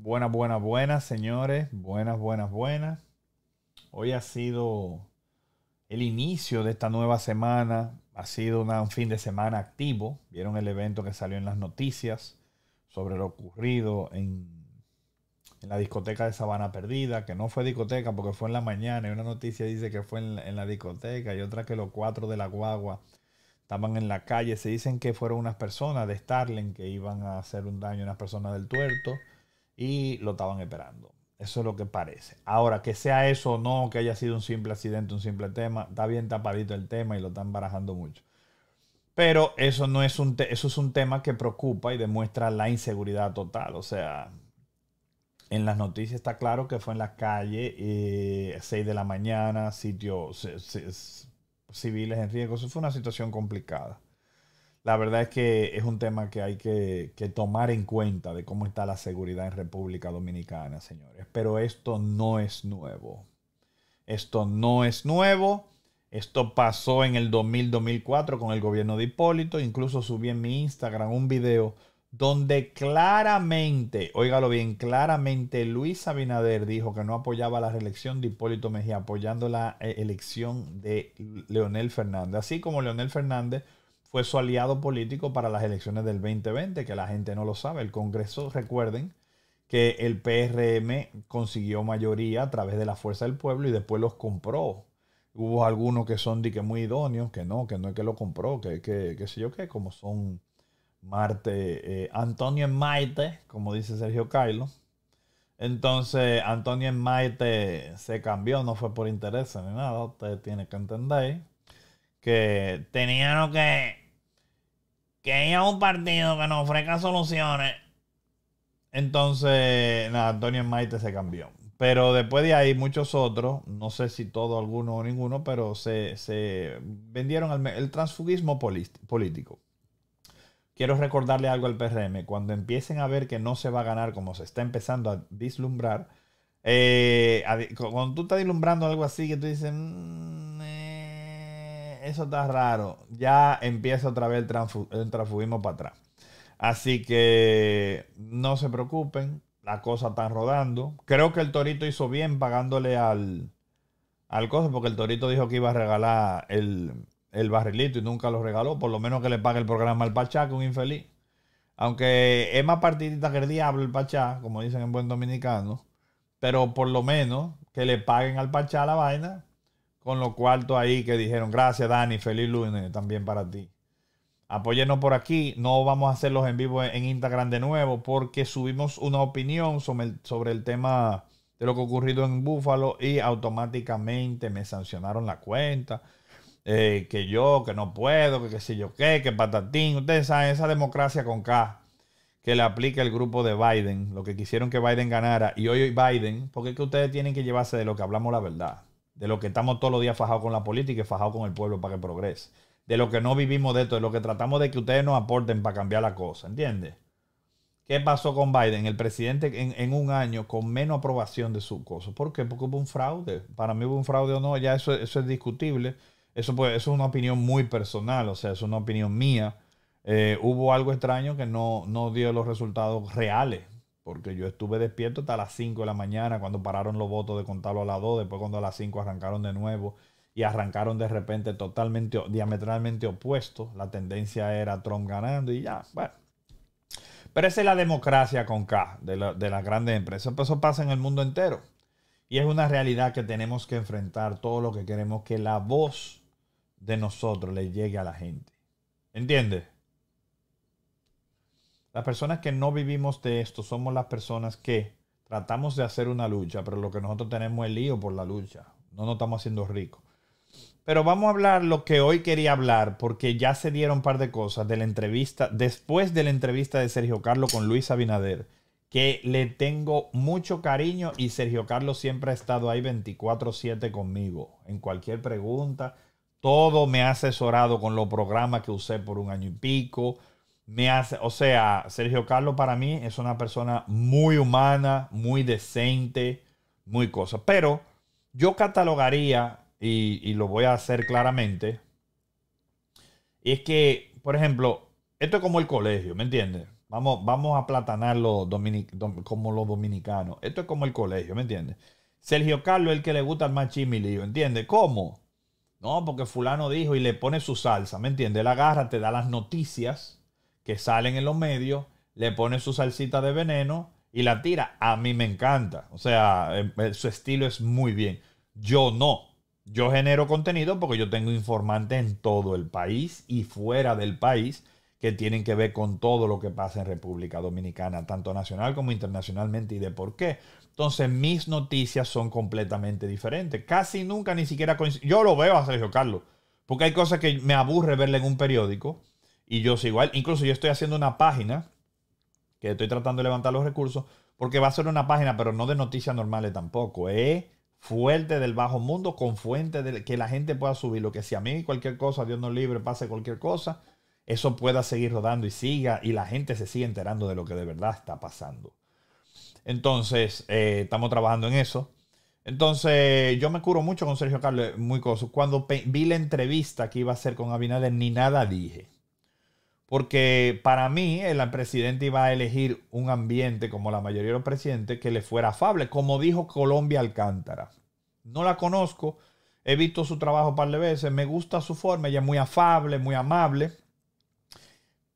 Buenas, buenas, buenas, señores. Buenas, buenas, buenas. Hoy ha sido el inicio de esta nueva semana. Ha sido un fin de semana activo. Vieron el evento que salió en las noticias sobre lo ocurrido en, en la discoteca de Sabana Perdida, que no fue discoteca porque fue en la mañana. Y una noticia dice que fue en la, discoteca y otra que los cuatro de la guagua estaban en la calle. Se dicen que fueron unas personas de Starling que iban a hacer un daño a unas personas del tuerto y lo estaban esperando. Eso es lo que parece. Ahora, que sea eso o no, que haya sido un simple accidente, un simple tema, está bien tapadito el tema y lo están barajando mucho. Pero eso no es un eso es un tema que preocupa y demuestra la inseguridad total. O sea, en las noticias está claro que fue en la calle, 6 eh, de la mañana, sitios civiles en riesgo. Eso fue una situación complicada la verdad es que es un tema que hay que, tomar en cuenta de cómo está la seguridad en República Dominicana, señores. Pero esto no es nuevo. Esto no es nuevo. Esto pasó en el 2000-2004 con el gobierno de Hipólito. Incluso subí en mi Instagram un video donde claramente, óigalo bien, claramente Luis Abinader dijo que no apoyaba la reelección de Hipólito Mejía, apoyando la eh, elección de Leonel Fernández. Así como Leonel Fernández fue su aliado político para las elecciones del 2020, que la gente no lo sabe. El Congreso, recuerden que el PRM consiguió mayoría a través de la fuerza del pueblo y después los compró. Hubo algunos que son de muy idóneos, que no, que no es que lo compró, que, qué que sé yo qué, como son Marte, eh, Antonio Maite, como dice Sergio Carlos. Entonces, Antonio Maite se cambió, no fue por interés ni nada, ustedes tienen que entender que tenían que que haya un partido que nos ofrezca soluciones. Entonces, nada, Antonio Maite se cambió. Pero después de ahí, muchos otros, no sé si todos, algunos o ninguno, pero se, vendieron el transfugismo político. Quiero recordarle algo al PRM. Cuando empiecen a ver que no se va a ganar como se está empezando a vislumbrar, eh, cuando tú estás vislumbrando algo así que tú dices, mmm, eso está raro. Ya empieza otra vez el, transfugismo para atrás. Así que no se preocupen, la cosa están rodando. Creo que el Torito hizo bien pagándole al, al cosa, porque el Torito dijo que iba a regalar el, el barrilito y nunca lo regaló. Por lo menos que le pague el programa al es un infeliz. Aunque es más partidita que el diablo el Pachá, como dicen en buen dominicano. Pero por lo menos que le paguen al Pachá la vaina con los cuartos ahí que dijeron, gracias Dani, feliz lunes también para ti. Apóyenos por aquí, no vamos a hacerlos en vivo en Instagram de nuevo porque subimos una opinión sobre el, tema de lo que ha ocurrido en Búfalo y automáticamente me sancionaron la cuenta. Eh, que yo, que no puedo, que qué sé yo qué, que patatín. Ustedes saben, esa democracia con K que le aplica el grupo de Biden, lo que quisieron que Biden ganara. Y hoy Biden, porque es que ustedes tienen que llevarse de lo que hablamos la verdad de lo que estamos todos los días fajados con la política y fajados con el pueblo para que progrese. De lo que no vivimos de esto, de lo que tratamos de que ustedes nos aporten para cambiar la cosa, ¿entiendes? ¿Qué pasó con Biden? El presidente en, un año con menos aprobación de su cosa. ¿Por qué? Porque hubo un fraude. Para mí hubo un fraude o no, ya eso, es discutible. Eso, es una opinión muy personal, o sea, es una opinión mía. Eh, hubo algo extraño que no, no dio los resultados reales porque yo estuve despierto hasta las 5 de la mañana cuando pararon los votos de contarlo a las 2, después cuando a las 5 arrancaron de nuevo y arrancaron de repente totalmente, diametralmente opuesto. La tendencia era Trump ganando y ya, bueno. Pero esa es la democracia con K de, las grandes empresas. Pues eso pasa en el mundo entero. Y es una realidad que tenemos que enfrentar todo lo que queremos que la voz de nosotros le llegue a la gente. ¿Entiendes? Las personas que no vivimos de esto somos las personas que tratamos de hacer una lucha, pero lo que nosotros tenemos es lío por la lucha. No nos estamos haciendo ricos. Pero vamos a hablar lo que hoy quería hablar, porque ya se dieron un par de cosas de la entrevista, después de la entrevista de Sergio Carlos con Luis Abinader, que le tengo mucho cariño y Sergio Carlos siempre ha estado ahí 24/7 conmigo, en cualquier pregunta. Todo me ha asesorado con los programas que usé por un año y pico me hace, o sea, Sergio Carlos para mí es una persona muy humana, muy decente, muy cosa. Pero yo catalogaría, y, lo voy a hacer claramente, es que, por ejemplo, esto es como el colegio, ¿me entiendes? Vamos, vamos a platanarlo como los dominicanos. Esto es como el colegio, ¿me entiendes? Sergio Carlos es el que le gusta el machimilio, ¿entiendes? ¿Cómo? No, porque fulano dijo y le pone su salsa, ¿me entiendes? Él agarra, te da las noticias que salen en los medios, le pone su salsita de veneno y la tira. A mí me encanta. O sea, eh, eh, su estilo es muy bien. Yo no. Yo genero contenido porque yo tengo informantes en todo el país y fuera del país que tienen que ver con todo lo que pasa en República Dominicana, tanto nacional como internacionalmente y de por qué. Entonces mis noticias son completamente diferentes. Casi nunca ni siquiera coinciden. Yo lo veo a Sergio Carlos, porque hay cosas que me aburre verle en un periódico y yo soy igual, incluso yo estoy haciendo una página que estoy tratando de levantar los recursos, porque va a ser una página, pero no de noticias normales tampoco. Es fuerte del bajo mundo, con fuente de que la gente pueda subir. Lo que sea, a mí cualquier cosa, Dios nos libre, pase cualquier cosa, eso pueda seguir rodando y siga, y la gente se sigue enterando de lo que de verdad está pasando. Entonces, eh, estamos trabajando en eso. Entonces, yo me curo mucho con Sergio Carlos, muy coso. Cuando vi la entrevista que iba a hacer con Abinader, ni nada dije porque para mí el eh, presidente iba a elegir un ambiente, como la mayoría de los presidentes, que le fuera afable, como dijo Colombia Alcántara. No la conozco, he visto su trabajo un par de veces, me gusta su forma, ella es muy afable, muy amable,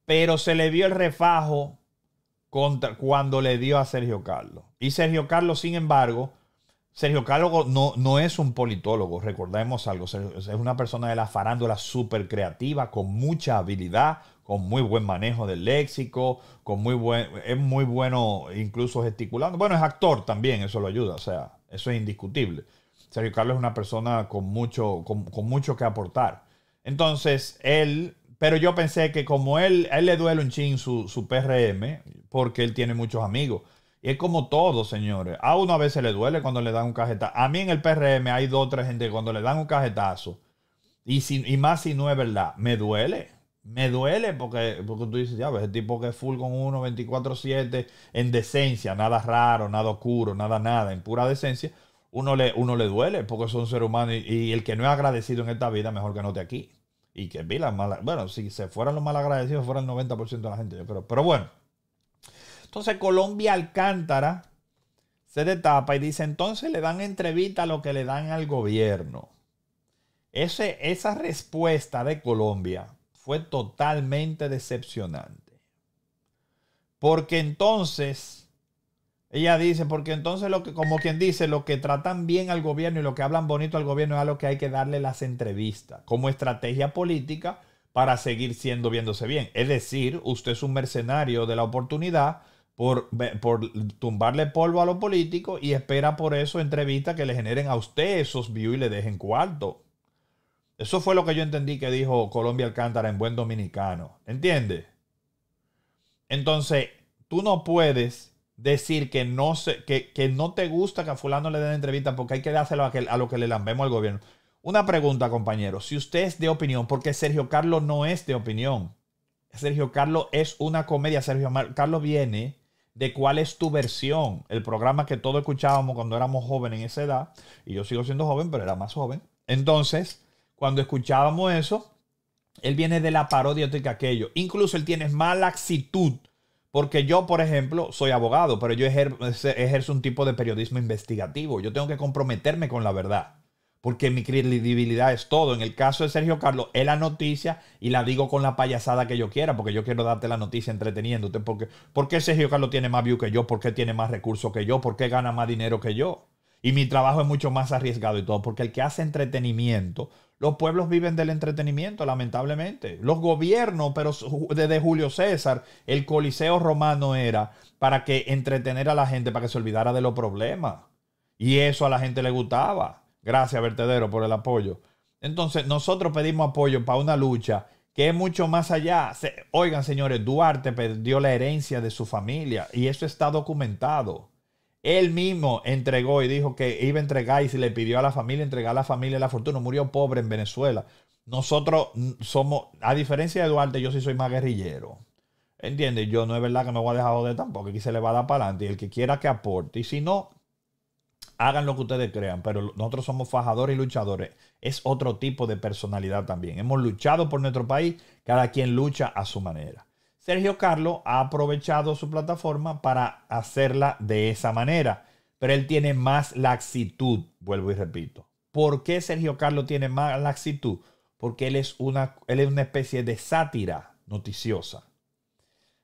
pero se le dio el refajo contra, cuando le dio a Sergio Carlos. Y Sergio Carlos, sin embargo, Sergio Cálogo no, es un politólogo, recordemos algo. Es una persona de la farándula súper creativa, con mucha habilidad, con muy buen manejo del léxico, con muy buen, es muy bueno incluso gesticulando. Bueno, es actor también, eso lo ayuda, o sea, eso es indiscutible. Sergio Carlos es una persona con mucho, con, mucho que aportar. Entonces, él, pero yo pensé que como él, él le duele un chin su, su PRM, porque él tiene muchos amigos. Y es como todo, señores. A uno a veces le duele cuando le dan un cajetazo. A mí en el PRM hay dos o tres gente que cuando le dan un cajetazo, y, si, y más si no es verdad, me duele. Me duele porque, porque tú dices, ya ves, el tipo que es full con uno 24-7 en decencia, nada raro, nada oscuro, nada, nada, en pura decencia, uno le, uno le duele porque es un ser humano y, el que no es agradecido en esta vida, mejor que no esté aquí. Y que vi las malas, bueno, si se fueran los mal agradecidos, fuera el 90% de la gente, Pero bueno. Entonces Colombia Alcántara se detapa y dice, entonces le dan entrevista a lo que le dan al gobierno. Ese, esa respuesta de Colombia fue totalmente decepcionante. Porque entonces, ella dice, porque entonces lo que, como quien dice, lo que tratan bien al gobierno y lo que hablan bonito al gobierno es a lo que hay que darle las entrevistas como estrategia política para seguir siendo viéndose bien. Es decir, usted es un mercenario de la oportunidad por, tumbarle polvo a los políticos y espera por eso entrevistas que le generen a usted esos views y le dejen cuarto. Eso fue lo que yo entendí que dijo Colombia Alcántara en buen dominicano. ¿Entiendes? Entonces, tú no puedes decir que no, que, no te gusta que a fulano le den entrevista porque hay que dárselo a, que, a lo que le lambemos al gobierno. Una pregunta, compañero. Si usted es de opinión, porque Sergio Carlos no es de opinión. Sergio Carlos es una comedia. Sergio Carlos viene de cuál es tu versión. El programa que todos escuchábamos cuando éramos jóvenes en esa edad, y yo sigo siendo joven, pero era más joven. Entonces, cuando escuchábamos eso, él viene de la parodia de aquello. Incluso él tiene mala actitud. Porque yo, por ejemplo, soy abogado, pero yo ejerzo un tipo de periodismo investigativo. Yo tengo que comprometerme con la verdad porque mi credibilidad es todo. En el caso de Sergio Carlos, es la noticia y la digo con la payasada que yo quiera, porque yo quiero darte la noticia entreteniéndote. Porque, ¿Por qué Sergio Carlos tiene más views que yo? ¿Por qué tiene más recursos que yo? ¿Por qué gana más dinero que yo? Y mi trabajo es mucho más arriesgado y todo, porque el que hace entretenimiento, los pueblos viven del entretenimiento, lamentablemente. Los gobiernos, pero desde Julio César, el Coliseo romano era para que entretener a la gente, para que se olvidara de los problemas. Y eso a la gente le gustaba. Gracias, Vertedero, por el apoyo. Entonces, nosotros pedimos apoyo para una lucha que es mucho más allá. oigan, señores, Duarte perdió la herencia de su familia y eso está documentado. Él mismo entregó y dijo que iba a entregar y se le pidió a la familia entregar a la familia la fortuna. Murió pobre en Venezuela. Nosotros somos, a diferencia de Duarte, yo sí soy más guerrillero. ¿Entiendes? Yo no es verdad que me voy a dejar de tampoco. Aquí se le va a dar para adelante. Y el que quiera que aporte. Y si no, hagan lo que ustedes crean, pero nosotros somos fajadores y luchadores. Es otro tipo de personalidad también. Hemos luchado por nuestro país, cada quien lucha a su manera. Sergio Carlos ha aprovechado su plataforma para hacerla de esa manera, pero él tiene más laxitud, vuelvo y repito. ¿Por qué Sergio Carlos tiene más laxitud? Porque él es una, él es una especie de sátira noticiosa.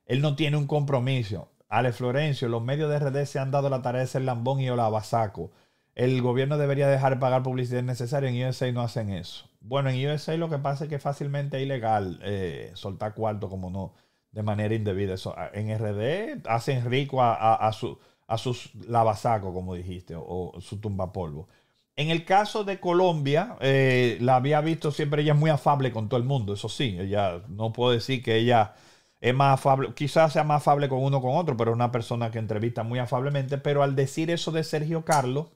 Él no tiene un compromiso. Ale Florencio, los medios de RD se han dado la tarea de ser lambón y olabasaco. El gobierno debería dejar de pagar publicidad necesaria. En USA no hacen eso. Bueno, en USA lo que pasa es que fácilmente ilegal eh, soltar cuarto, como no, de manera indebida. Ah, en RD hacen rico a, su, a sus lavasacos, como dijiste, o, su su tumbapolvo. En el caso de Colombia, eh, la había visto siempre, ella es muy afable con todo el mundo, eso sí, ella no puedo decir que ella es más afable, quizás sea más afable con uno con otro, pero es una persona que entrevista muy afablemente. Pero al decir eso de Sergio Carlos,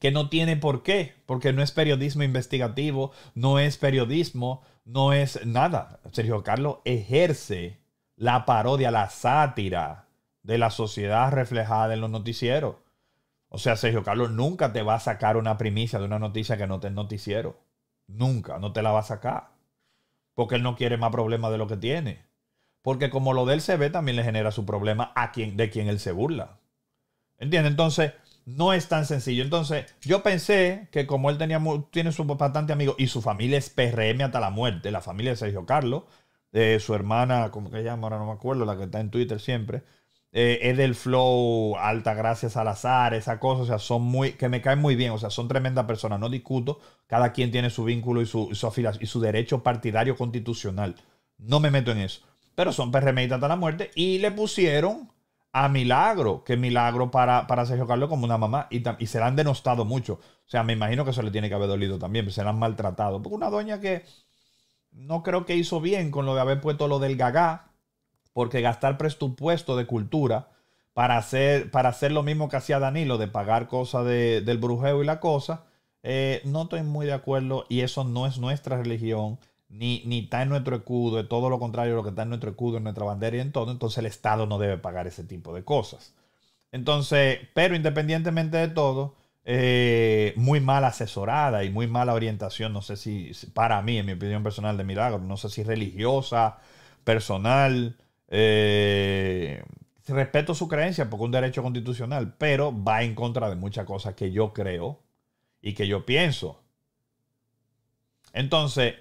que no tiene por qué, porque no es periodismo investigativo, no es periodismo, no es nada. Sergio Carlos ejerce la parodia, la sátira de la sociedad reflejada en los noticieros. O sea, Sergio Carlos nunca te va a sacar una primicia de una noticia que no te noticiero. Nunca, no te la va a sacar. Porque él no quiere más problemas de lo que tiene. Porque como lo de él se ve, también le genera su problema a quien, de quien él se burla. ¿Entiendes? Entonces, no es tan sencillo. Entonces, yo pensé que como él tenía, tiene su bastante amigos y su familia es PRM hasta la muerte, la familia de Sergio Carlos, su hermana, ¿cómo que se llama? Ahora no me acuerdo, la que está en Twitter siempre. Eh, es del flow, alta gracias azar, esa cosa, o sea, son muy, que me caen muy bien, o sea, son tremendas personas, no discuto, cada quien tiene su vínculo y su, afilación y su derecho partidario constitucional, no me meto en eso pero son perremeitas a la muerte, y le pusieron a Milagro, que Milagro para, para Sergio Carlos como una mamá, y, y, se la han denostado mucho. O sea, me imagino que eso le tiene que haber dolido también, pues se la han maltratado. Porque una doña que no creo que hizo bien con lo de haber puesto lo del gagá, porque gastar presupuesto de cultura para hacer, para hacer lo mismo que hacía Danilo, de pagar cosas del brujeo y la cosa, eh, no estoy muy de acuerdo y eso no es nuestra religión ni, está en nuestro escudo, es todo lo contrario de lo que está en nuestro escudo, en nuestra bandera y en todo, entonces el Estado no debe pagar ese tipo de cosas. Entonces, pero independientemente de todo, eh, muy mal asesorada y muy mala orientación, no sé si, para mí, en mi opinión personal de Milagro, no sé si religiosa, personal, eh, respeto su creencia porque es un derecho constitucional, pero va en contra de muchas cosas que yo creo y que yo pienso. Entonces,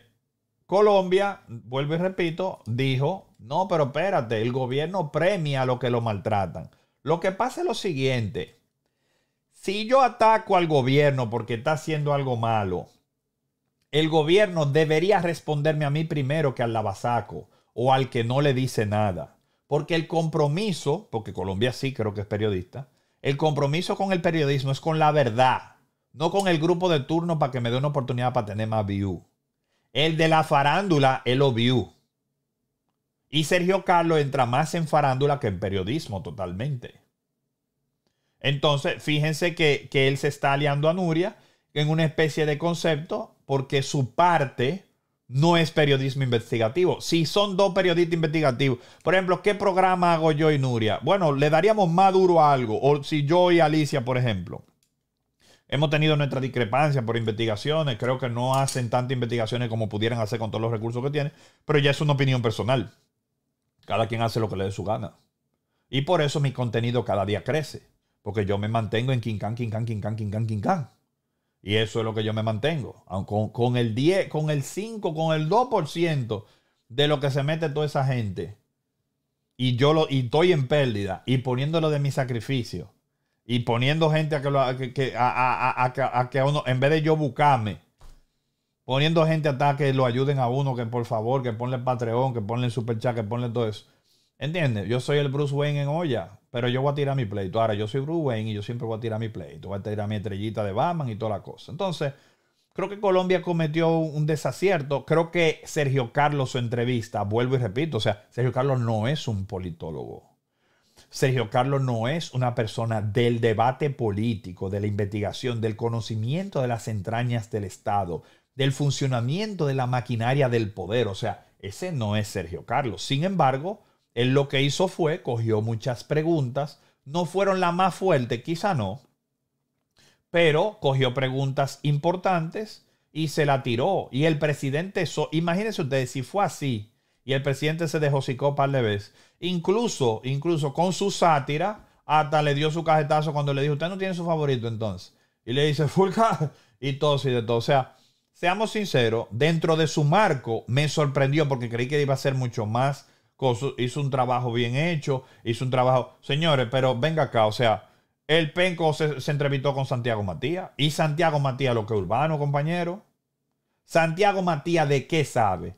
Colombia, vuelvo y repito, dijo, no, pero espérate, el gobierno premia a los que lo maltratan. Lo que pasa es lo siguiente, si yo ataco al gobierno porque está haciendo algo malo, el gobierno debería responderme a mí primero que al lavasaco o al que no le dice nada. Porque el compromiso, porque Colombia sí creo que es periodista, el compromiso con el periodismo es con la verdad, no con el grupo de turno para que me dé una oportunidad para tener más views. El de la farándula, él lo Y Sergio Carlos entra más en farándula que en periodismo totalmente. Entonces, fíjense que, que, él se está aliando a Nuria en una especie de concepto porque su parte no es periodismo investigativo. Si son dos periodistas investigativos, por ejemplo, ¿qué programa hago yo y Nuria? Bueno, le daríamos más duro a algo. O si yo y Alicia, por ejemplo. Hemos tenido nuestra discrepancia por investigaciones. Creo que no hacen tantas investigaciones como pudieran hacer con todos los recursos que tienen. Pero ya es una opinión personal. Cada quien hace lo que le dé su gana. Y por eso mi contenido cada día crece. Porque yo me mantengo en Quincán, Quincán, Quincán, Quincán, Quincán. Y eso es lo que yo me mantengo. Con, con el 10, con el 5, con el 2% de lo que se mete toda esa gente. Y yo lo, y estoy en pérdida. Y poniéndolo de mi sacrificio y poniendo gente a que, a, que uno, en vez de yo buscarme, poniendo gente hasta que lo ayuden a uno, que por favor, que ponle Patreon, que ponle chat, que ponle todo eso. ¿Entiendes? Yo soy el Bruce Wayne en olla, pero yo voy a tirar mi pleito. Ahora, yo soy Bruce Wayne y yo siempre voy a tirar mi pleito. Voy a tirar mi estrellita de Batman y toda la cosa. Entonces, creo que Colombia cometió un desacierto. Creo que Sergio Carlos, su entrevista, vuelvo y repito, o sea, Sergio Carlos no es un politólogo. Sergio Carlos no es una persona del debate político, de la investigación, del conocimiento de las entrañas del Estado, del funcionamiento de la maquinaria del poder. O sea, ese no es Sergio Carlos. Sin embargo, él lo que hizo fue, cogió muchas preguntas, no fueron las más fuertes, quizá no, pero cogió preguntas importantes y se la tiró. Y el presidente, imagínense ustedes, si fue así, y el presidente se dejó un par de veces. Incluso, incluso con su sátira, hasta le dio su cajetazo cuando le dijo, usted no tiene su favorito entonces. Y le dice, Fulca, y todo, y de todo. O sea, seamos sinceros, dentro de su marco me sorprendió porque creí que iba a ser mucho más. Hizo un trabajo bien hecho, hizo un trabajo. Señores, pero venga acá, o sea, el Penco se, entrevistó con Santiago Matías. Y Santiago Matías, lo que urbano, compañero. Santiago Matías, ¿de qué sabe?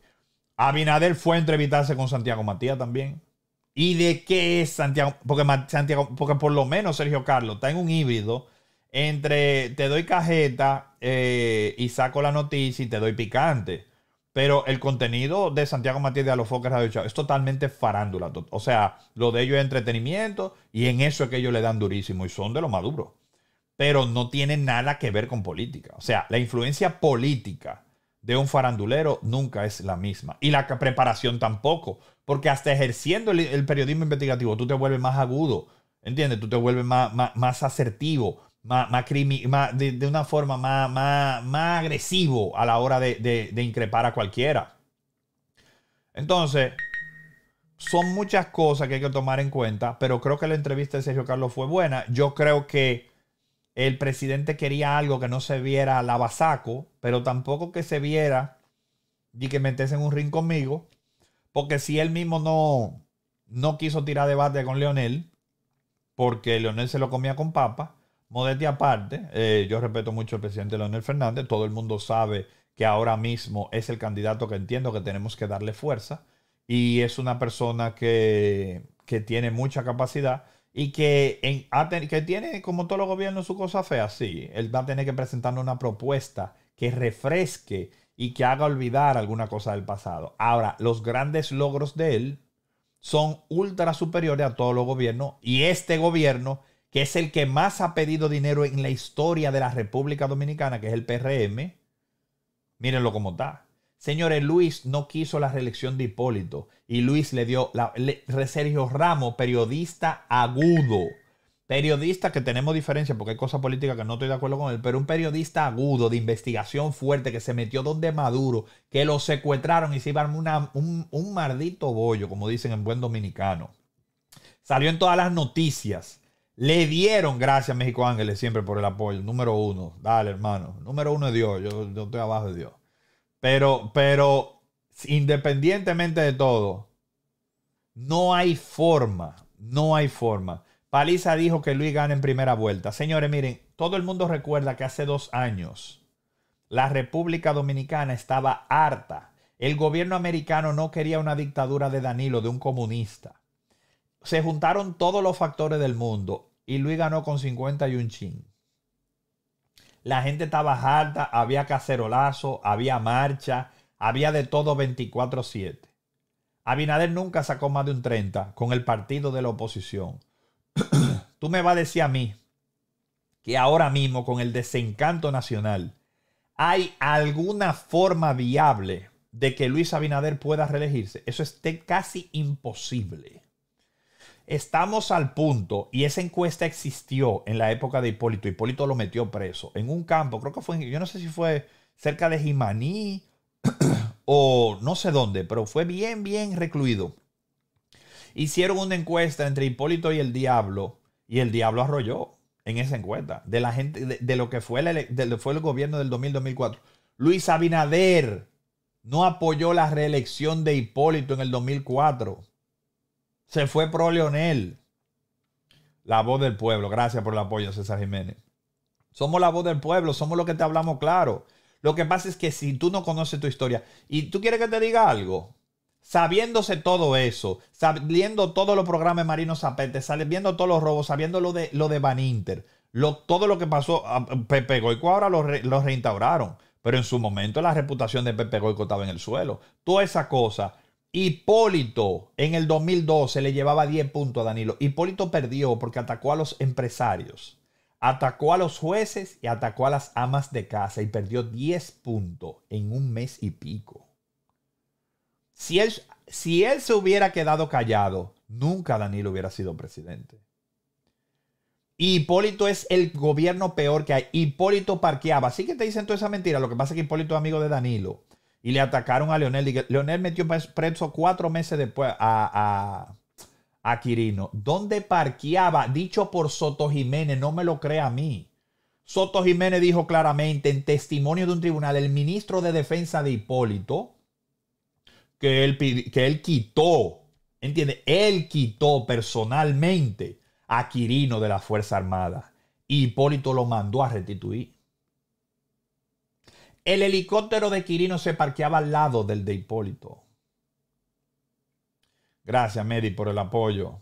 Abinader fue a entrevistarse con Santiago Matías también. ¿Y de qué es Santiago? Porque, Santiago, porque por lo menos Sergio Carlos está en un híbrido entre te doy cajeta eh, y saco la noticia y te doy picante. Pero el contenido de Santiago Matías de Alofoque Radio Chao es totalmente farándula. O sea, lo de ellos es entretenimiento y en eso es que ellos le dan durísimo y son de los maduros. Pero no tiene nada que ver con política. O sea, la influencia política de un farandulero nunca es la misma. Y la preparación tampoco, porque hasta ejerciendo el, periodismo investigativo tú te vuelves más agudo, ¿entiendes? Tú te vuelves más, asertivo, más, de, una forma más, más, agresivo a la hora de, de increpar a cualquiera. Entonces, son muchas cosas que hay que tomar en cuenta, pero creo que la entrevista de Sergio Carlos fue buena. Yo creo que el presidente quería algo que no se viera basaco, pero tampoco que se viera y que metiese en un ring conmigo, porque si él mismo no, no quiso tirar debate con Leonel, porque Leonel se lo comía con papa, modestia aparte, eh, yo respeto mucho al presidente Leonel Fernández, todo el mundo sabe que ahora mismo es el candidato que entiendo que tenemos que darle fuerza y es una persona que, que tiene mucha capacidad y que, en, que tiene, como todos los gobiernos, su cosa fea. Sí, él va a tener que presentarnos una propuesta que refresque y que haga olvidar alguna cosa del pasado. Ahora, los grandes logros de él son ultra superiores a todos los gobiernos y este gobierno, que es el que más ha pedido dinero en la historia de la República Dominicana, que es el PRM, mírenlo como está. Señores, Luis no quiso la reelección de Hipólito y Luis le dio la, Sergio Ramos, periodista agudo. Periodista que tenemos diferencia porque hay cosas políticas que no estoy de acuerdo con él, pero un periodista agudo, de investigación fuerte, que se metió donde Maduro, que lo secuestraron y se iba un, maldito bollo, como dicen en buen dominicano. Salió en todas las noticias. Le dieron gracias a México Ángeles siempre por el apoyo. Número uno. Dale, hermano. Número uno es Dios. yo estoy abajo de Dios. Pero, pero independientemente de todo, no hay forma, no hay forma. Paliza dijo que Luis gana en primera vuelta. Señores, miren, todo el mundo recuerda que hace dos años la República Dominicana estaba harta. El gobierno americano no quería una dictadura de Danilo, de un comunista. Se juntaron todos los factores del mundo y Luis ganó con 51 chin. La gente estaba harta, había cacerolazo, había marcha, había de todo 24-7. Abinader nunca sacó más de un 30 con el partido de la oposición. Tú me vas a decir a mí que ahora mismo con el desencanto nacional hay alguna forma viable de que Luis Abinader pueda reelegirse. Eso es casi imposible. Estamos al punto, y esa encuesta existió en la época de Hipólito. Hipólito lo metió preso en un campo, creo que fue, yo no sé si fue cerca de Jimaní o no sé dónde, pero fue bien, bien recluido. Hicieron una encuesta entre Hipólito y el diablo, y el diablo arrolló en esa encuesta de la gente, de, lo que fue, fue el gobierno del 2000-2004. Luis Abinader no apoyó la reelección de Hipólito en el 2004. Se fue Pro Leonel. La voz del pueblo. Gracias por el apoyo, César Jiménez. Somos la voz del pueblo, somos los que te hablamos claro. Lo que pasa es que si tú no conoces tu historia y tú quieres que te diga algo, sabiéndose todo eso, sabiendo todos los programas de Marino Zapete, viendo todos los robos, sabiendo lo de, lo de Van Inter, lo, todo lo que pasó, ah, Pepe Goico ahora lo, lo, reinstauraron, pero en su momento la reputación de Pepe Goico estaba en el suelo. Toda esa cosa Hipólito en el 2012 le llevaba 10 puntos a Danilo. Hipólito perdió porque atacó a los empresarios, atacó a los jueces y atacó a las amas de casa y perdió 10 puntos en un mes y pico. Si él, si él se hubiera quedado callado, nunca Danilo hubiera sido presidente. Hipólito es el gobierno peor que hay. Hipólito parqueaba. Así que te dicen toda esa mentira. Lo que pasa es que Hipólito es amigo de Danilo y le atacaron a Leonel. Leonel metió preso cuatro meses después a, a, Quirino. ¿Dónde parqueaba? Dicho por Soto Jiménez, no me lo crea a mí. Soto Jiménez dijo claramente en testimonio de un tribunal, el ministro de Defensa de Hipólito, que él, que él quitó, ¿entiende? Él quitó personalmente a Quirino de la Fuerza Armada. Y Hipólito lo mandó a restituir. El helicóptero de Quirino se parqueaba al lado del de Hipólito. Gracias, Meri, por el apoyo.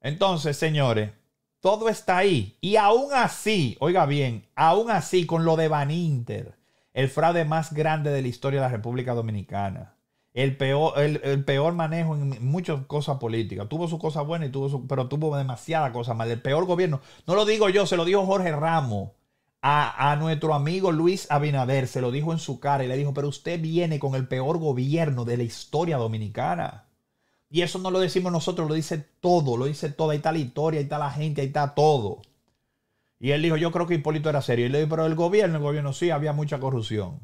Entonces, señores, todo está ahí. Y aún así, oiga bien, aún así con lo de Van Inter, el fraude más grande de la historia de la República Dominicana. El peor, el, peor manejo en muchas cosas políticas. Tuvo sus cosas buenas, y tuvo pero tuvo demasiada cosa mal. El peor gobierno. No lo digo yo, se lo dijo Jorge Ramos a, nuestro amigo Luis Abinader, se lo dijo en su cara y le dijo, pero usted viene con el peor gobierno de la historia dominicana. Y eso no lo decimos nosotros, lo dice todo, lo dice todo. Ahí está la historia, ahí está la gente, ahí está todo. Y él dijo, yo creo que Hipólito era serio. Y le dijo, pero el gobierno, el gobierno sí, había mucha corrupción.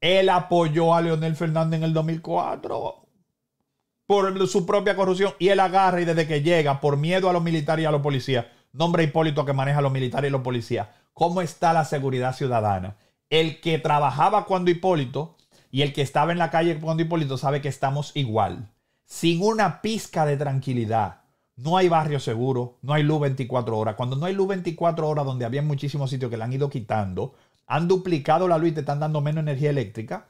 Él apoyó a Leonel Fernández en el 2004 por su propia corrupción y él agarra y desde que llega, por miedo a los militares y a los policías, nombre a Hipólito que maneja a los militares y los policías cómo está la seguridad ciudadana. El que trabajaba cuando Hipólito y el que estaba en la calle cuando Hipólito sabe que estamos igual, sin una pizca de tranquilidad. No hay barrio seguro, no hay luz 24 horas. Cuando no hay luz 24 horas, donde había muchísimos sitios que la han ido quitando, han duplicado la luz y te están dando menos energía eléctrica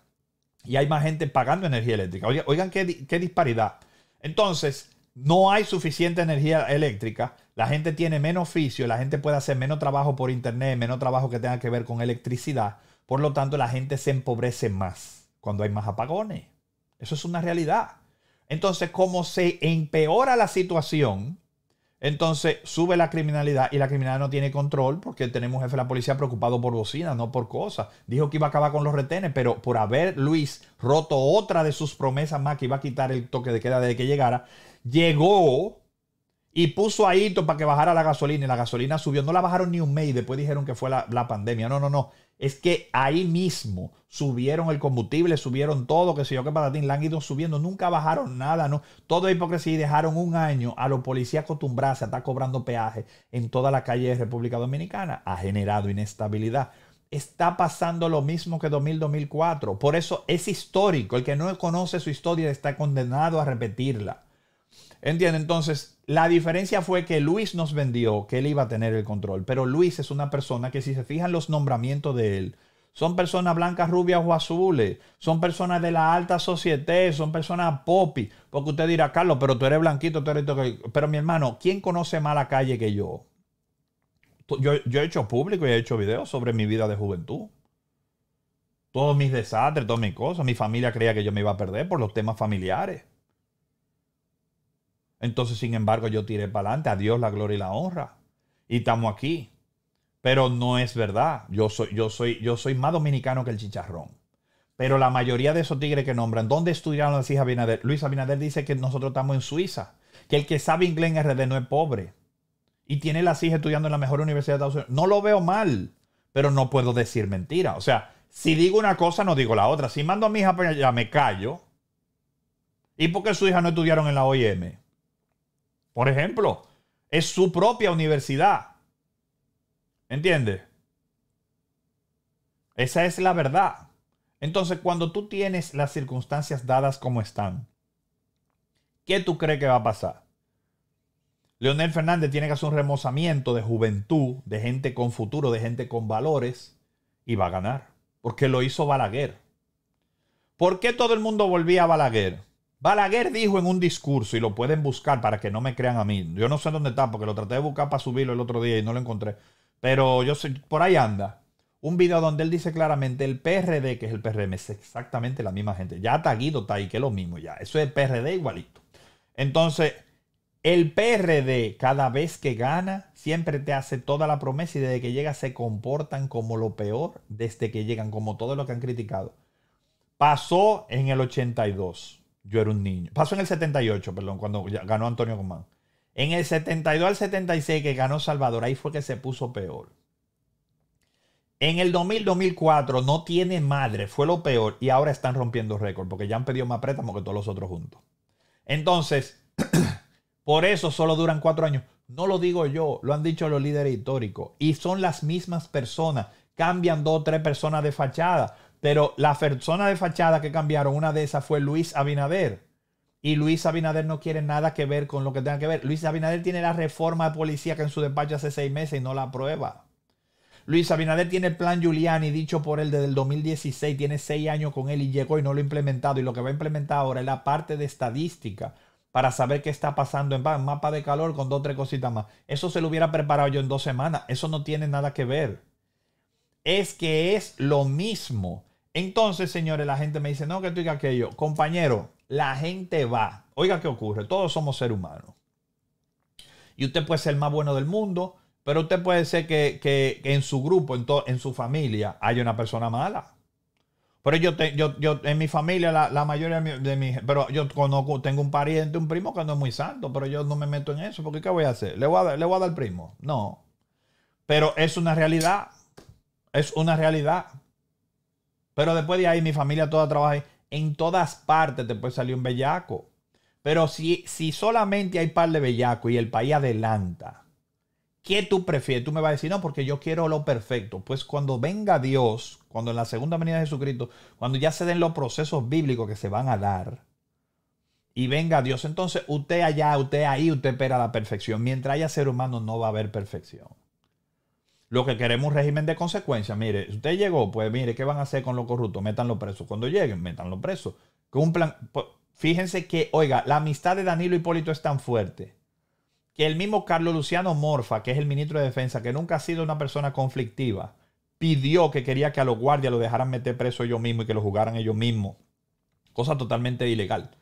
y hay más gente pagando energía eléctrica. Oigan, qué disparidad. Entonces, no hay suficiente energía eléctrica la gente tiene menos oficio, la gente puede hacer menos trabajo por internet, menos trabajo que tenga que ver con electricidad. Por lo tanto, la gente se empobrece más cuando hay más apagones. Eso es una realidad. Entonces, como se empeora la situación, entonces sube la criminalidad y la criminalidad no tiene control porque tenemos jefe de la policía preocupado por bocinas, no por cosas. Dijo que iba a acabar con los retenes, pero por haber Luis roto otra de sus promesas más que iba a quitar el toque de queda desde que llegara, llegó y puso ahí para que bajara la gasolina y la gasolina subió. No la bajaron ni un mes y después dijeron que fue la, pandemia. No, no, no. Es que ahí mismo subieron el combustible, subieron todo, que sé yo, que patatín, la han ido subiendo, nunca bajaron nada, ¿no? Todo hipocresía y dejaron un año a los policías acostumbrarse a estar cobrando peaje en toda la calle de República Dominicana. Ha generado inestabilidad está pasando lo mismo que 2000-2004. Por eso es histórico. El que no conoce su historia está condenado a repetirla. Entiende, entonces la diferencia fue que Luis nos vendió que él iba a tener el control, pero Luis es una persona que si se fijan los nombramientos de él, son personas blancas, rubias o azules, son personas de la alta sociedad, son personas popi, porque usted dirá, Carlos, pero tú eres blanquito, tú eres... Pero mi hermano, ¿quién conoce más la calle que yo? Yo, yo he hecho público y he hecho videos sobre mi vida de juventud todos mis desastres, todas mis cosas. Mi familia creía que yo me iba a perder por los temas familiares. Entonces, sin embargo, yo tiré para adelante. A Dios la gloria y la honra. Y estamos aquí. Pero no es verdad. Yo soy, yo soy, yo soy más dominicano que el chicharrón. Pero la mayoría de esos tigres que nombran, ¿dónde estudiaron las hijas Binader? Luis Abinader dice que nosotros estamos en Suiza, que el que sabe inglés en RD no es pobre. Y tiene las hijas estudiando en la mejor universidad de Estados Unidos. No lo veo mal, pero no puedo decir mentira. O sea, si digo una cosa, no digo la otra. Si mando a mi hija para allá, me callo. ¿Y por qué su hija no estudiaron en la OIM? Por ejemplo, es su propia universidad. ¿Entiendes? Esa es la verdad. Entonces, cuando tú tienes las circunstancias dadas como están, ¿qué tú crees que va a pasar? Leonel Fernández tiene que hacer un remozamiento de juventud, de gente con futuro, de gente con valores, y va a ganar, porque lo hizo Balaguer. ¿Por qué todo el mundo volvía a Balaguer? Balaguer dijo en un discurso, y lo pueden buscar para que no me crean a mí. Yo no sé dónde está, porque lo traté de buscar para subirlo el otro día y no lo encontré. Pero yo sé, por ahí anda. Un video donde él dice claramente el PRD, que es el PRM, es exactamente la misma gente. Ya está Guido, está ahí, que es lo mismo ya. Eso es PRD igualito. Entonces, el PRD cada vez que gana, siempre te hace toda la promesa y desde que llega se comportan como lo peor, desde que llegan, como todo lo que han criticado. Pasó en el 82 yo era un niño. Pasó en el 78, perdón, cuando ganó Antonio Guzmán. En el 72 al 76 que ganó Salvador, ahí fue que se puso peor. En el 2000-2004 no tiene madre, fue lo peor y ahora están rompiendo récord porque ya han pedido más préstamos que todos los otros juntos. Entonces, por eso solo duran cuatro años. No lo digo yo, lo han dicho los líderes históricos y son las mismas personas. Cambian dos o tres personas de fachada, pero la persona de fachada que cambiaron, una de esas fue Luis Abinader. Y Luis Abinader no quiere nada que ver con lo que tenga que ver. Luis Abinader tiene la reforma de policía que en su despacho hace seis meses y no la aprueba. Luis Abinader tiene el plan Giuliani, dicho por él desde el 2016, tiene seis años con él y llegó y no lo ha implementado. Y lo que va a implementar ahora es la parte de estadística para saber qué está pasando en mapa de calor con dos o tres cositas más. Eso se lo hubiera preparado yo en dos semanas. Eso no tiene nada que ver. Es que es lo mismo. Entonces, señores, la gente me dice, no, que tú digas aquello. Compañero, la gente va. Oiga, ¿qué ocurre? Todos somos seres humanos. Y usted puede ser el más bueno del mundo, pero usted puede ser que, en su grupo, en, en, su familia, hay una persona mala. Pero yo, yo, en mi familia, la, mayoría de mis... pero yo conozco, tengo un pariente, un primo que no es muy santo, pero yo no me meto en eso, porque ¿qué voy a hacer? ¿Le voy a, dar, ¿Le primo? No. Pero es una realidad. Es una realidad. Pero después de ahí mi familia toda trabaja. En todas partes después salió un bellaco. Pero si, si solamente hay par de bellacos y el país adelanta, ¿qué tú prefieres? Tú me vas a decir, no, porque yo quiero lo perfecto. Pues cuando venga Dios, cuando en la segunda venida de Jesucristo, cuando ya se den los procesos bíblicos que se van a dar, y venga Dios, entonces usted allá, usted ahí, usted espera la perfección. Mientras haya ser humano no va a haber perfección. Lo que queremos es un régimen de consecuencias. Mire, si usted llegó, pues mire, ¿qué van a hacer con los corruptos? Métanlo presos. Cuando lleguen, métanlo presos. Cumplan. Pues, fíjense que, oiga, la amistad de Danilo Hipólito es tan fuerte que el mismo Carlos Luciano Morfa, que es el ministro de Defensa, que nunca ha sido una persona conflictiva, pidió que quería que a los guardias lo dejaran meter preso ellos mismos y que lo jugaran ellos mismos. Cosa totalmente ilegal.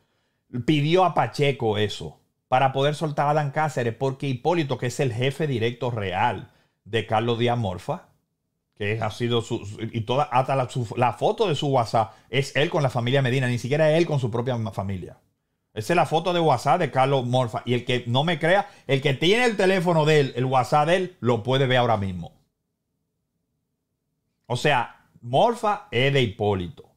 Pidió a Pacheco eso para poder soltar a Dan Cáceres porque Hipólito, que es el jefe directo real de Carlos Díaz Morfa, que ha sido su, y toda hasta la, foto de su WhatsApp es él con la familia Medina, ni siquiera él con su propia familia. Esa es la foto de WhatsApp de Carlos Morfa. Y el que no me crea, el que tiene el teléfono de él, el WhatsApp de él, lo puede ver ahora mismo. O sea, Morfa es de Hipólito.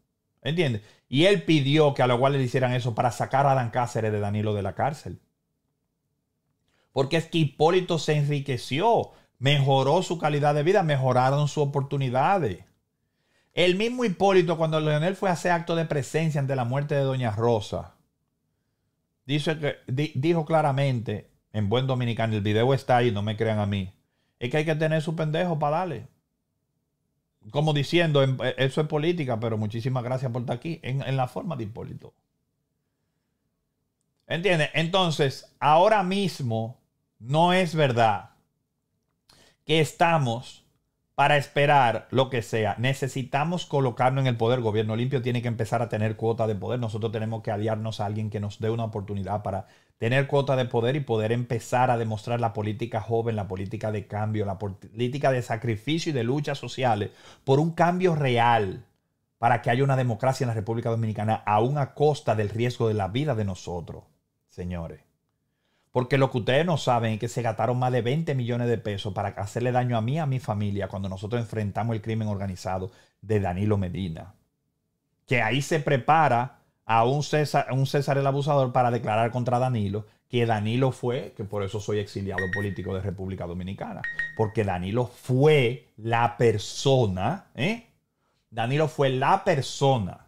¿Entiendes? Y él pidió que a lo cual le hicieran eso para sacar a Dan Cáceres de Danilo de la cárcel. Porque es que Hipólito se enriqueció Mejoró su calidad de vida, mejoraron sus oportunidades. El mismo Hipólito, cuando Leonel fue a hacer acto de presencia ante la muerte de Doña Rosa, dice que, dijo claramente, en buen dominicano, el video está ahí, no me crean a mí, es que hay que tener su pendejo para darle. Como diciendo, e, eso es política, pero muchísimas gracias por estar aquí, en, en la forma de Hipólito. ¿Entiendes? Entonces, ahora mismo no es verdad que estamos para esperar lo que sea. Necesitamos colocarnos en el poder. Gobierno limpio tiene que empezar a tener cuota de poder. Nosotros tenemos que aliarnos a alguien que nos dé una oportunidad para tener cuota de poder y poder empezar a demostrar la política joven, la política de cambio, la política de sacrificio y de luchas sociales por un cambio real para que haya una democracia en la República Dominicana aún a costa del riesgo de la vida de nosotros, señores. Porque lo que ustedes no saben es que se gastaron más de 20 millones de pesos para hacerle daño a mí y a mi familia cuando nosotros enfrentamos el crimen organizado de Danilo Medina. Que ahí se prepara a un César, un César el abusador para declarar contra Danilo que Danilo fue, que por eso soy exiliado político de República Dominicana, porque Danilo fue la persona, ¿eh? Danilo fue la persona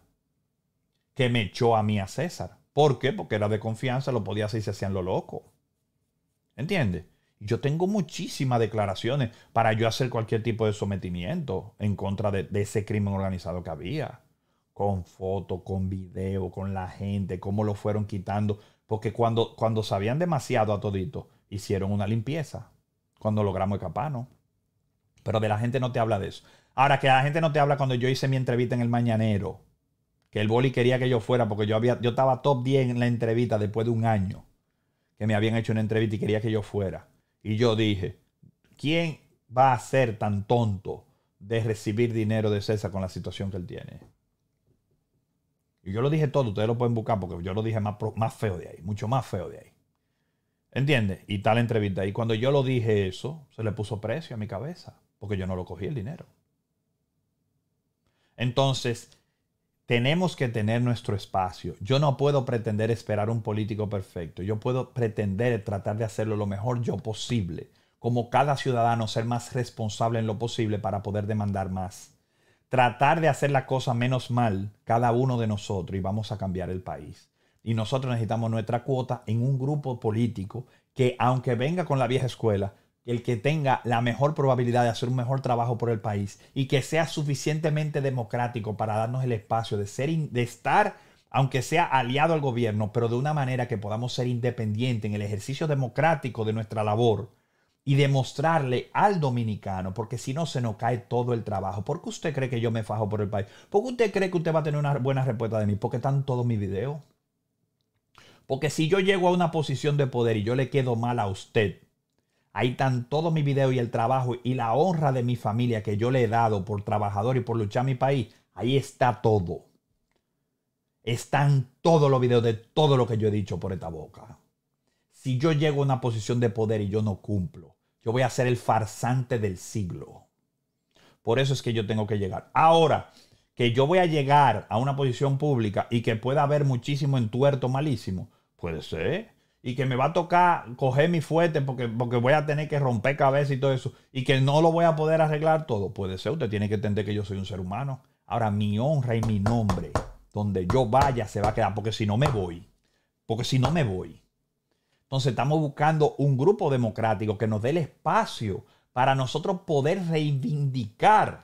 que me echó a mí a César. ¿Por qué? Porque era de confianza, lo podía hacer y se hacían lo loco. ¿Entiendes? Yo tengo muchísimas declaraciones para yo hacer cualquier tipo de sometimiento en contra de, ese crimen organizado que había. Con fotos, con video, con la gente, cómo lo fueron quitando. Porque cuando, cuando sabían demasiado a todito, hicieron una limpieza. Cuando logramos escapar, Pero de la gente no te habla de eso. Ahora, que la gente no te habla cuando yo hice mi entrevista en el Mañanero. Que el boli quería que yo fuera porque yo, había, yo estaba top 10 en la entrevista después de un año que me habían hecho una entrevista y quería que yo fuera. Y yo dije, ¿quién va a ser tan tonto de recibir dinero de César con la situación que él tiene? Y yo lo dije todo, ustedes lo pueden buscar porque yo lo dije más, más feo de ahí, mucho más feo de ahí. ¿Entiendes? Y tal entrevista. Y cuando yo lo dije eso, se le puso precio a mi cabeza, porque yo no lo cogí el dinero. Entonces, tenemos que tener nuestro espacio. Yo no puedo pretender esperar un político perfecto. Yo puedo pretender tratar de hacerlo lo mejor yo posible. Como cada ciudadano, ser más responsable en lo posible para poder demandar más. Tratar de hacer la cosa menos mal cada uno de nosotros y vamos a cambiar el país. Y nosotros necesitamos nuestra cuota en un grupo político que, aunque venga con la vieja escuela, el que tenga la mejor probabilidad de hacer un mejor trabajo por el país y que sea suficientemente democrático para darnos el espacio de, ser de estar, aunque sea aliado al gobierno, pero de una manera que podamos ser independientes en el ejercicio democrático de nuestra labor y demostrarle al dominicano, porque si no se nos cae todo el trabajo. ¿Por qué usted cree que yo me fajo por el país? ¿Por qué usted cree que usted va a tener una buena respuesta de mí? Porque están todos mis videos. Porque si yo llego a una posición de poder y yo le quedo mal a usted, Ahí están todos mis videos y el trabajo y la honra de mi familia que yo le he dado por trabajador y por luchar mi país. Ahí está todo. Están todos los videos de todo lo que yo he dicho por esta boca. Si yo llego a una posición de poder y yo no cumplo, yo voy a ser el farsante del siglo. Por eso es que yo tengo que llegar. Ahora, que yo voy a llegar a una posición pública y que pueda haber muchísimo entuerto malísimo, puede ser y que me va a tocar coger mi fuerte porque, porque voy a tener que romper cabeza y todo eso, y que no lo voy a poder arreglar todo, puede ser, usted tiene que entender que yo soy un ser humano. Ahora, mi honra y mi nombre, donde yo vaya, se va a quedar, porque si no me voy, porque si no me voy. Entonces estamos buscando un grupo democrático que nos dé el espacio para nosotros poder reivindicar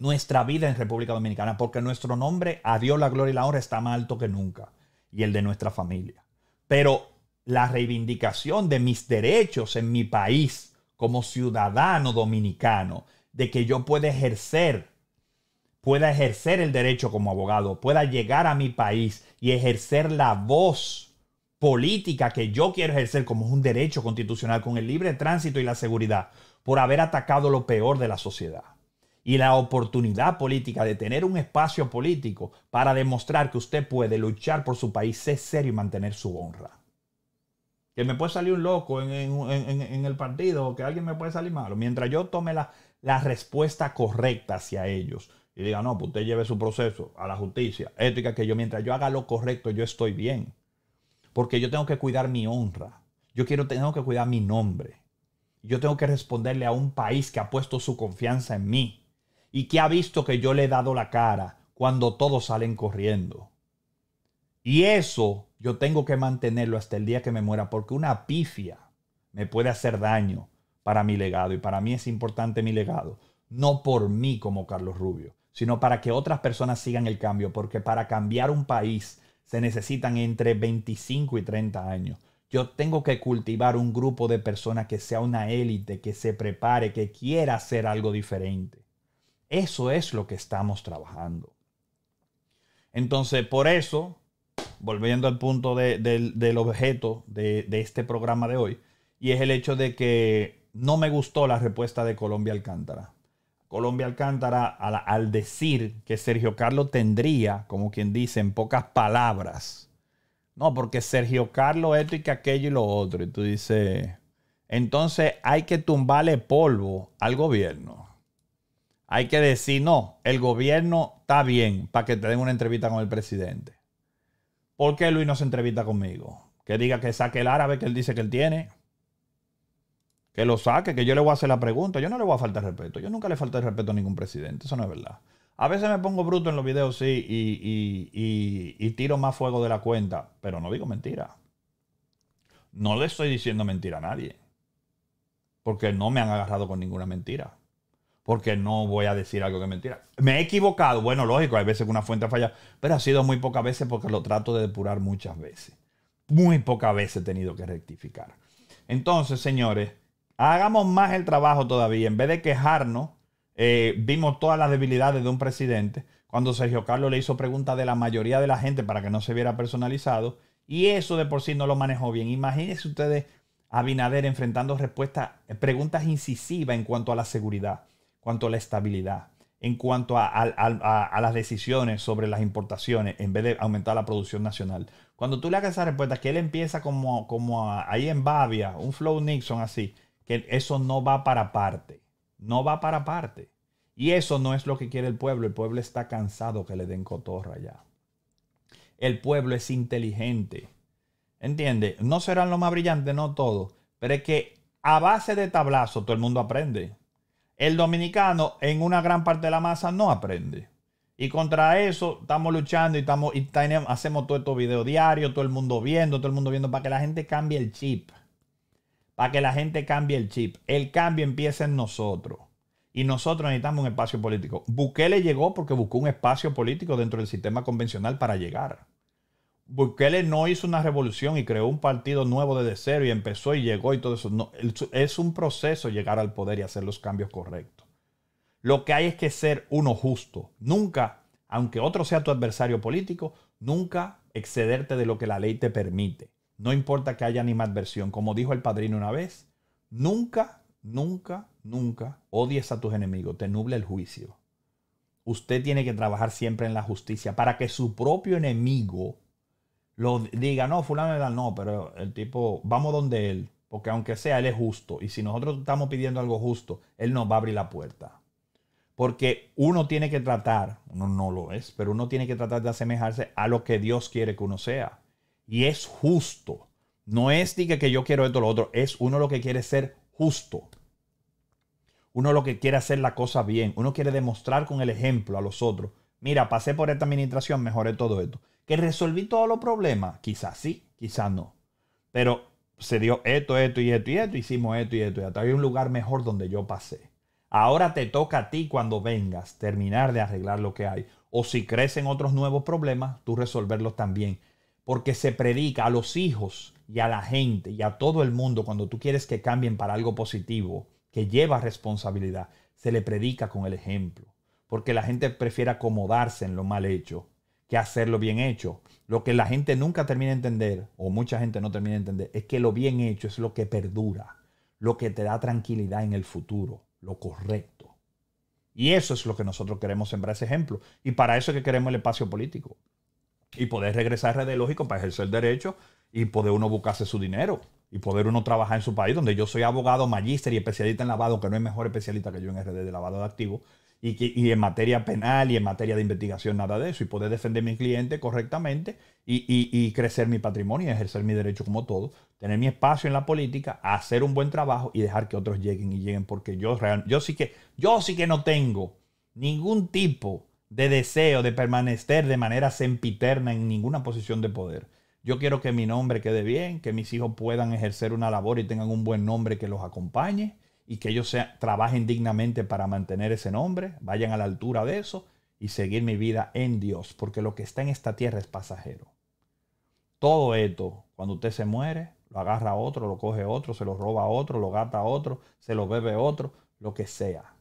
nuestra vida en República Dominicana, porque nuestro nombre, a Dios la gloria y la honra, está más alto que nunca, y el de nuestra familia pero la reivindicación de mis derechos en mi país como ciudadano dominicano, de que yo pueda ejercer, pueda ejercer el derecho como abogado, pueda llegar a mi país y ejercer la voz política que yo quiero ejercer como un derecho constitucional con el libre tránsito y la seguridad por haber atacado lo peor de la sociedad y la oportunidad política de tener un espacio político para demostrar que usted puede luchar por su país, ser serio y mantener su honra. Que me puede salir un loco en, el partido o que alguien me puede salir malo. Mientras yo tome la, respuesta correcta hacia ellos y diga, no, pues usted lleve su proceso a la justicia, ética, que yo mientras yo haga lo correcto, yo estoy bien. Porque yo tengo que cuidar mi honra. Yo quiero, tengo que cuidar mi nombre. Yo tengo que responderle a un país que ha puesto su confianza en mí y que ha visto que yo le he dado la cara cuando todos salen corriendo. Y eso yo tengo que mantenerlo hasta el día que me muera, porque una pifia me puede hacer daño para mi legado. Y para mí es importante mi legado, no por mí como Carlos Rubio, sino para que otras personas sigan el cambio, porque para cambiar un país se necesitan entre 25 y 30 años. Yo tengo que cultivar un grupo de personas que sea una élite, que se prepare, que quiera hacer algo diferente. Eso es lo que estamos trabajando. Entonces, por eso, volviendo al punto del objeto de, este programa de hoy, y es el hecho de que no me gustó la respuesta de Colombia Alcántara. Colombia Alcántara, al, decir que Sergio Carlos tendría, como quien dice, en pocas palabras, no, porque Sergio Carlos esto y que aquello y lo otro, y tú dices, entonces hay que tumbarle polvo al gobierno hay que decir, no, el gobierno está bien para que te den una entrevista con el presidente. ¿Por qué Luis no se entrevista conmigo? Que diga que saque el árabe que él dice que él tiene. Que lo saque, que yo le voy a hacer la pregunta. Yo no le voy a faltar respeto. Yo nunca le falté respeto a ningún presidente. Eso no es verdad. A veces me pongo bruto en los videos, sí, y tiro más fuego de la cuenta. Pero no digo mentira. No le estoy diciendo mentira a nadie. Porque no me han agarrado con ninguna mentira porque no voy a decir algo que mentira. Me he equivocado, bueno, lógico, hay veces que una fuente falla, pero ha sido muy pocas veces porque lo trato de depurar muchas veces. Muy pocas veces he tenido que rectificar. Entonces, señores, hagamos más el trabajo todavía. En vez de quejarnos, eh, vimos todas las debilidades de un presidente. Cuando Sergio Carlos le hizo preguntas de la mayoría de la gente para que no se viera personalizado, y eso de por sí no lo manejó bien. Imagínense ustedes a Binader enfrentando respuestas, preguntas incisivas en cuanto a la seguridad cuanto a la estabilidad, en cuanto a, las decisiones sobre las importaciones en vez de aumentar la producción nacional. Cuando tú le hagas esa respuesta, que él empieza como, como ahí en Bavia, un Flow Nixon así, que eso no va para parte, no va para parte. Y eso no es lo que quiere el pueblo, el pueblo está cansado que le den cotorra ya. El pueblo es inteligente, ¿entiende? No serán los más brillantes, no todos, pero es que a base de tablazo todo el mundo aprende. El dominicano en una gran parte de la masa no aprende. Y contra eso estamos luchando y, estamos, hacemos todo estos videos diario todo el mundo viendo, todo el mundo viendo, para que la gente cambie el chip. Para que la gente cambie el chip. El cambio empieza en nosotros. Y nosotros necesitamos un espacio político. Bukele llegó porque buscó un espacio político dentro del sistema convencional para llegar él no hizo una revolución y creó un partido nuevo desde cero y empezó y llegó y todo eso. es un proceso llegar al poder y hacer los cambios correctos. Lo que hay es que ser uno justo. Nunca, aunque otro sea tu adversario político, nunca excederte de lo que la ley te permite. No importa que haya animadversión. Como dijo el padrino una vez, nunca, nunca, nunca odies a tus enemigos. Te nuble el juicio. Usted tiene que trabajar siempre en la justicia para que su propio enemigo lo diga, no, fulano de no, pero el tipo, vamos donde él, porque aunque sea, él es justo. Y si nosotros estamos pidiendo algo justo, él nos va a abrir la puerta. Porque uno tiene que tratar, uno no lo es, pero uno tiene que tratar de asemejarse a lo que Dios quiere que uno sea. Y es justo. No es diga que yo quiero esto o lo otro, es uno lo que quiere ser justo. Uno lo que quiere hacer la cosa bien, uno quiere demostrar con el ejemplo a los otros. Mira, pasé por esta administración, mejoré todo esto. ¿Que resolví todos los problemas? Quizás sí, quizás no. Pero se dio esto, esto y esto y esto, hicimos esto y esto y hay un lugar mejor donde yo pasé. Ahora te toca a ti cuando vengas terminar de arreglar lo que hay. O si crecen otros nuevos problemas, tú resolverlos también. Porque se predica a los hijos y a la gente y a todo el mundo cuando tú quieres que cambien para algo positivo, que lleva responsabilidad, se le predica con el ejemplo. Porque la gente prefiere acomodarse en lo mal hecho que hacerlo bien hecho. Lo que la gente nunca termina de entender, o mucha gente no termina de entender, es que lo bien hecho es lo que perdura, lo que te da tranquilidad en el futuro, lo correcto. Y eso es lo que nosotros queremos sembrar ese ejemplo. Y para eso es que queremos el espacio político. Y poder regresar a Red Lógico para ejercer derecho y poder uno buscarse su dinero y poder uno trabajar en su país, donde yo soy abogado, magíster y especialista en lavado, que no hay mejor especialista que yo en RD de lavado de activos y, en materia penal y en materia de investigación nada de eso, y poder defender mi cliente correctamente y, crecer mi patrimonio y ejercer mi derecho como todo, tener mi espacio en la política, hacer un buen trabajo y dejar que otros lleguen y lleguen, porque yo, real, yo, sí, que, yo sí que no tengo ningún tipo de deseo de permanecer de manera sempiterna en ninguna posición de poder. Yo quiero que mi nombre quede bien, que mis hijos puedan ejercer una labor y tengan un buen nombre que los acompañe y que ellos trabajen dignamente para mantener ese nombre, vayan a la altura de eso y seguir mi vida en Dios, porque lo que está en esta tierra es pasajero. Todo esto, cuando usted se muere, lo agarra otro, lo coge otro, se lo roba a otro, lo gata a otro, se lo bebe otro, lo que sea.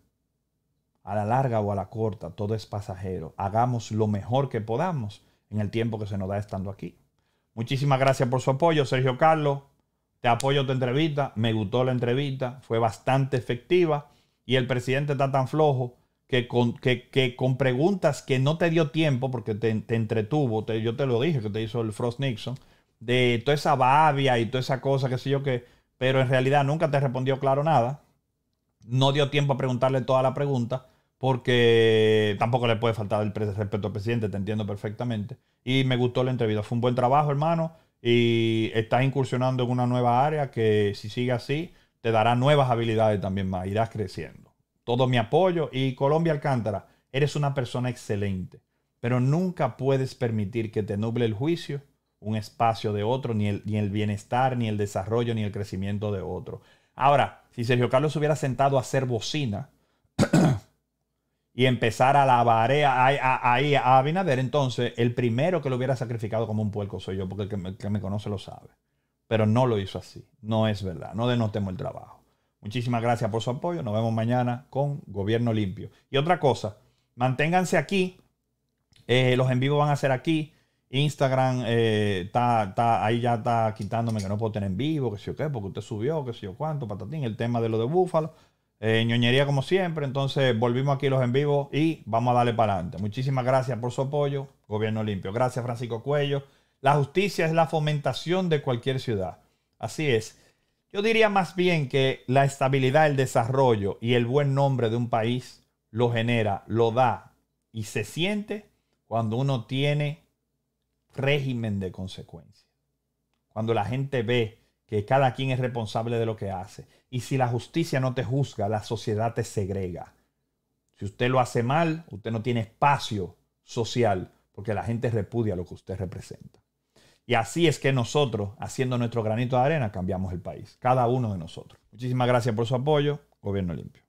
A la larga o a la corta, todo es pasajero. Hagamos lo mejor que podamos en el tiempo que se nos da estando aquí. Muchísimas gracias por su apoyo, Sergio Carlos te apoyo tu entrevista, me gustó la entrevista, fue bastante efectiva y el presidente está tan flojo que con, que, con preguntas que no te dio tiempo, porque te, entretuvo, yo te lo dije que te hizo el Frost Nixon, de toda esa babia y toda esa cosa, que sé yo, que, pero en realidad nunca te respondió claro nada, no dio tiempo a preguntarle toda la pregunta, porque tampoco le puede faltar el respeto al presidente, te entiendo perfectamente, y me gustó la entrevista, fue un buen trabajo, hermano y estás incursionando en una nueva área que si sigue así te dará nuevas habilidades también más, irás creciendo. Todo mi apoyo y Colombia Alcántara, eres una persona excelente, pero nunca puedes permitir que te nuble el juicio, un espacio de otro, ni el, ni el bienestar, ni el desarrollo, ni el crecimiento de otro. Ahora, si Sergio Carlos hubiera sentado a hacer bocina, y empezar a lavar ahí a, Abinader, entonces el primero que lo hubiera sacrificado como un puerco soy yo, porque el que, me, conoce lo sabe. Pero no lo hizo así. No es verdad. No denotemos el trabajo. Muchísimas gracias por su apoyo. Nos vemos mañana con Gobierno Limpio. Y otra cosa, manténganse aquí. Eh, los en vivo van a ser aquí. Instagram eh, ahí ya está quitándome que no puedo tener en vivo, que sé yo qué, porque usted subió, que sé yo cuánto, patatín, el tema de lo de Búfalo. Eh, ñoñería como siempre. Entonces volvimos aquí los en vivo y vamos a darle para adelante. Muchísimas gracias por su apoyo, Gobierno Limpio. Gracias, Francisco Cuello. La justicia es la fomentación de cualquier ciudad. Así es. Yo diría más bien que la estabilidad, el desarrollo y el buen nombre de un país lo genera, lo da y se siente cuando uno tiene régimen de consecuencia. Cuando la gente ve que cada quien es responsable de lo que hace. Y si la justicia no te juzga, la sociedad te segrega. Si usted lo hace mal, usted no tiene espacio social porque la gente repudia lo que usted representa. Y así es que nosotros, haciendo nuestro granito de arena, cambiamos el país, cada uno de nosotros. Muchísimas gracias por su apoyo. Gobierno limpio.